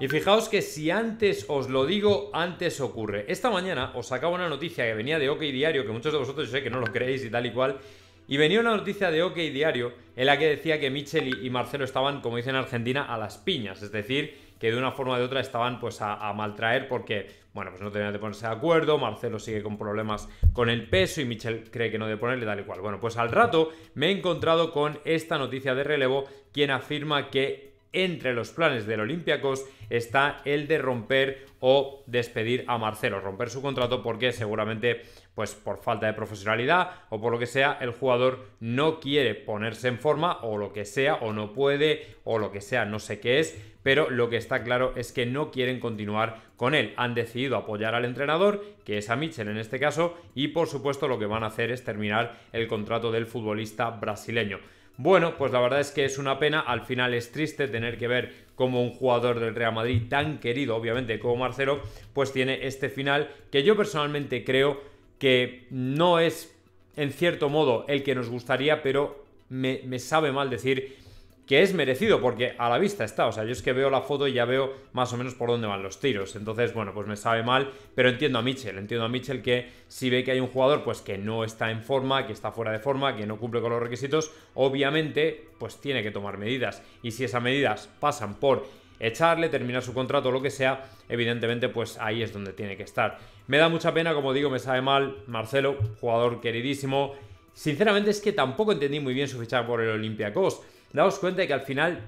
Y fijaos que si antes os lo digo, antes ocurre. Esta mañana os sacaba una noticia que venía de OK Diario, que muchos de vosotros yo sé que no lo creéis y tal y cual. Y venía una noticia de OK Diario en la que decía que Michel y Marcelo estaban, como dicen en Argentina, a las piñas. Es decir, que de una forma de otra estaban pues a, maltraer porque, bueno, pues no tenían de ponerse de acuerdo, Marcelo sigue con problemas con el peso y Michel cree que no de ponerle tal y cual. Bueno, pues al rato me he encontrado con esta noticia de relevo, quien afirma que entre los planes del Olympiacos está el de romper o despedir a Marcelo, romper su contrato porque seguramente pues por falta de profesionalidad o por lo que sea el jugador no quiere ponerse en forma o lo que sea o no puede o lo que sea, no sé qué es, pero lo que está claro es que no quieren continuar con él. Han decidido apoyar al entrenador, que es a Mitchell en este caso, y por supuesto lo que van a hacer es terminar el contrato del futbolista brasileño. Bueno, pues la verdad es que es una pena, al final es triste tener que ver cómo un jugador del Real Madrid tan querido, obviamente, como Marcelo, pues tiene este final que yo personalmente creo que no es, en cierto modo, el que nos gustaría, pero me, me sabe mal decir que es merecido porque a la vista está, o sea, yo es que veo la foto y ya veo más o menos por dónde van los tiros, entonces, bueno, pues me sabe mal, pero entiendo a Mitchell, entiendo a Mitchell que si ve que hay un jugador pues que no está en forma, que está fuera de forma, que no cumple con los requisitos, obviamente pues tiene que tomar medidas y si esas medidas pasan por echarle, terminar su contrato o lo que sea, evidentemente pues ahí es donde tiene que estar. Me da mucha pena, como digo, me sabe mal Marcelo, jugador queridísimo. Sinceramente es que tampoco entendí muy bien su fichaje por el Olympiacos daos cuenta de que al final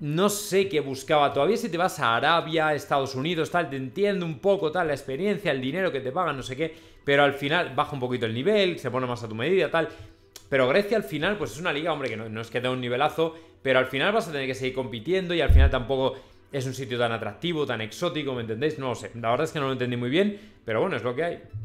no sé qué buscaba. Todavía si te vas a Arabia, Estados Unidos, tal, te entiendo un poco, tal, la experiencia, el dinero que te pagan, no sé qué. Pero al final baja un poquito el nivel, se pone más a tu medida, tal. Pero Grecia al final, pues es una liga, hombre, que no, queda es que da un nivelazo, pero al final vas a tener que seguir compitiendo y al final tampoco es un sitio tan atractivo, tan exótico, ¿me entendéis? No lo sé. La verdad es que no lo entendí muy bien, pero bueno, es lo que hay.